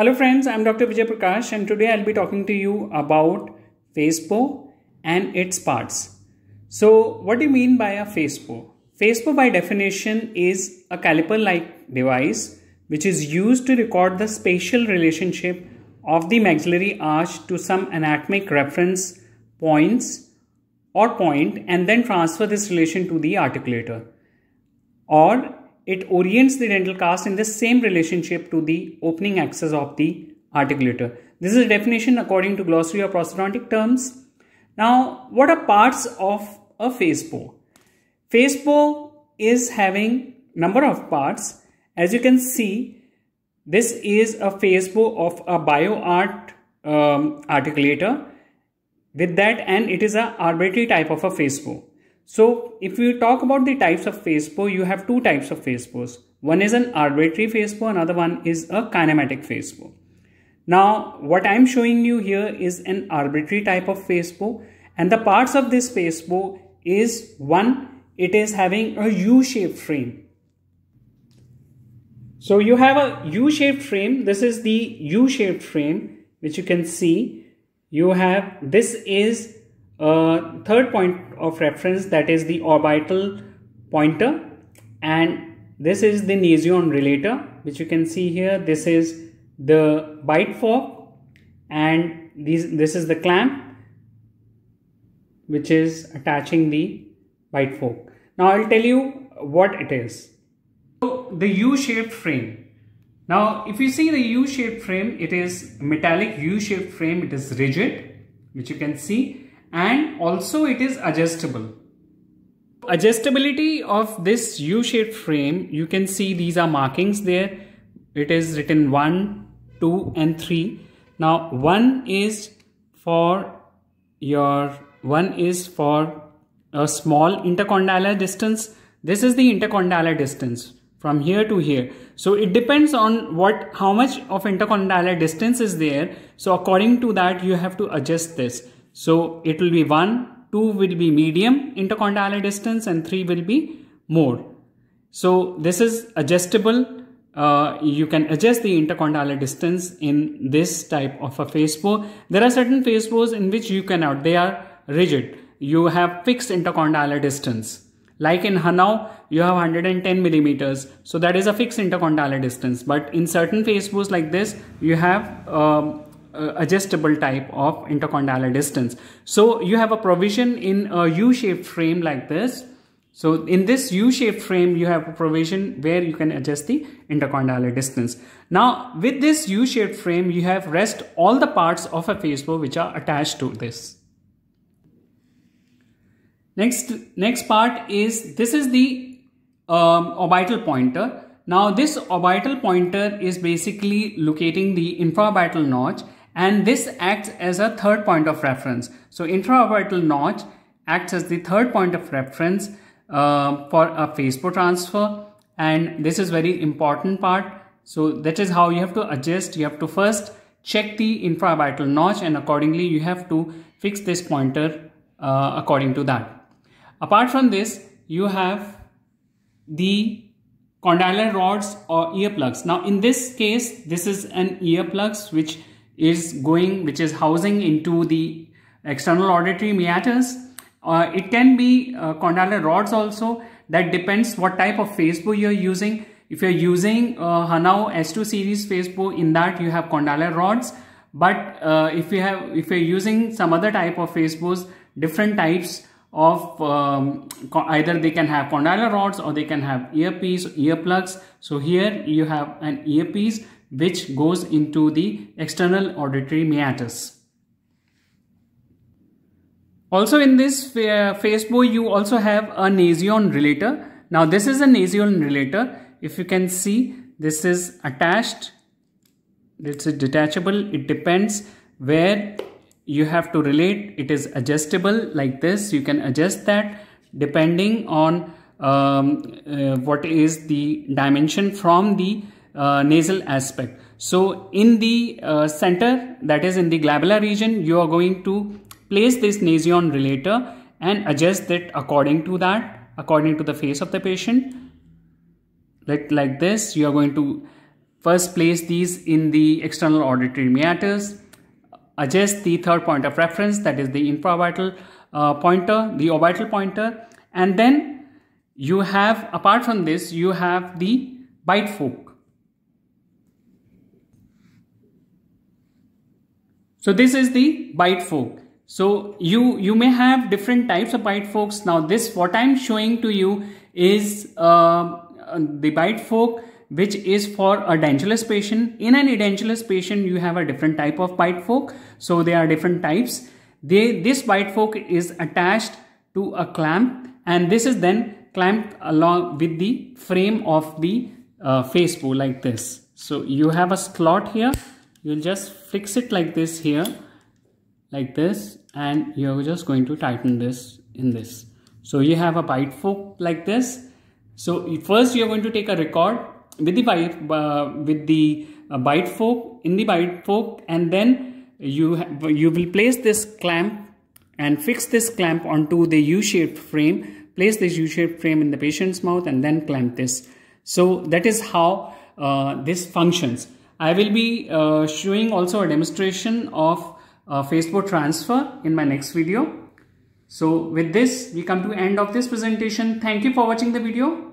Hello friends, I'm Dr. Vijay Prakash and today I'll be talking to you about Facebook and its parts. So what do you mean by a Facebook? Facebook by definition is a caliper-like device which is used to record the spatial relationship of the maxillary arch to some anatomic reference points or point and then transfer this relation to the articulator. Or it orients the dental cast in the same relationship to the opening axis of the articulator. This is a definition according to glossary of prosthodontic terms. Now, what are parts of a face bow? Face bow is having number of parts. As you can see, this is a face bow of a BioArt um, articulator. With that, and it is a arbitrary type of a face bow. So if we talk about the types of phase you have two types of phase One is an arbitrary phase another one is a kinematic phase Now what I'm showing you here is an arbitrary type of phase and the parts of this phase is one, it is having a U-shaped frame. So you have a U-shaped frame. This is the U-shaped frame which you can see. You have, this is uh, third point of reference that is the orbital pointer and this is the nasion relator which you can see here this is the bite fork and these this is the clamp which is attaching the bite fork now i'll tell you what it is so the u-shaped frame now if you see the u-shaped frame it is metallic u-shaped frame it is rigid which you can see and also it is adjustable. Adjustability of this U-shaped frame, you can see these are markings there. It is written 1, 2 and 3. Now 1 is for your, 1 is for a small intercondylar distance. This is the intercondylar distance from here to here. So it depends on what, how much of intercondylar distance is there. So according to that, you have to adjust this. So it will be 1, 2 will be medium intercondylar distance and 3 will be more. So this is adjustable. Uh, you can adjust the intercondylar distance in this type of a face bow. There are certain face bows in which you cannot. They are rigid. You have fixed intercondylar distance. Like in Hanau, you have 110 millimeters. So that is a fixed intercondylar distance. But in certain face bows like this, you have um, uh, adjustable type of intercondylar distance. So you have a provision in a U-shaped frame like this. So in this U-shaped frame, you have a provision where you can adjust the intercondylar distance. Now with this U-shaped frame, you have rest all the parts of a bow which are attached to this. Next, next part is this is the um, orbital pointer. Now this orbital pointer is basically locating the infraorbital notch and this acts as a third point of reference. So intraorbital notch acts as the third point of reference uh, for a phase pore transfer and this is very important part. So that is how you have to adjust. You have to first check the infraorbital notch and accordingly you have to fix this pointer uh, according to that. Apart from this, you have the condylar rods or earplugs. Now in this case, this is an earplugs which is going, which is housing into the external auditory meatus. Uh, it can be uh, condylar rods also. That depends what type of Facebook you're using. If you're using uh, Hanao S2 series Facebook, in that you have condylar rods. But uh, if you have, if you're using some other type of Facebooks, different types of um, either they can have condylar rods or they can have earpiece earplugs so here you have an earpiece which goes into the external auditory meatus also in this phase uh, you also have a nasion relator now this is a nasion relator if you can see this is attached it's detachable it depends where you have to relate it is adjustable like this you can adjust that depending on um, uh, what is the dimension from the uh, nasal aspect so in the uh, center that is in the glabella region you are going to place this nasion relator and adjust it according to that according to the face of the patient like, like this you are going to first place these in the external auditory meatus adjust the third point of reference that is the infraorbital uh, pointer, the orbital pointer and then you have apart from this you have the bite fork. So this is the bite fork. So you, you may have different types of bite forks. Now this what I'm showing to you is uh, the bite fork which is for a dentulous patient. In an edentulous patient, you have a different type of bite fork. So there are different types. They, this bite fork is attached to a clamp and this is then clamped along with the frame of the uh, face bowl like this. So you have a slot here. You'll just fix it like this here, like this. And you're just going to tighten this in this. So you have a bite fork like this. So first you're going to take a record with the bite uh, with the uh, bite fork in the bite fork and then you you will place this clamp and fix this clamp onto the u-shaped frame place this u-shaped frame in the patient's mouth and then clamp this so that is how uh, this functions i will be uh, showing also a demonstration of uh, facebook transfer in my next video so with this we come to end of this presentation thank you for watching the video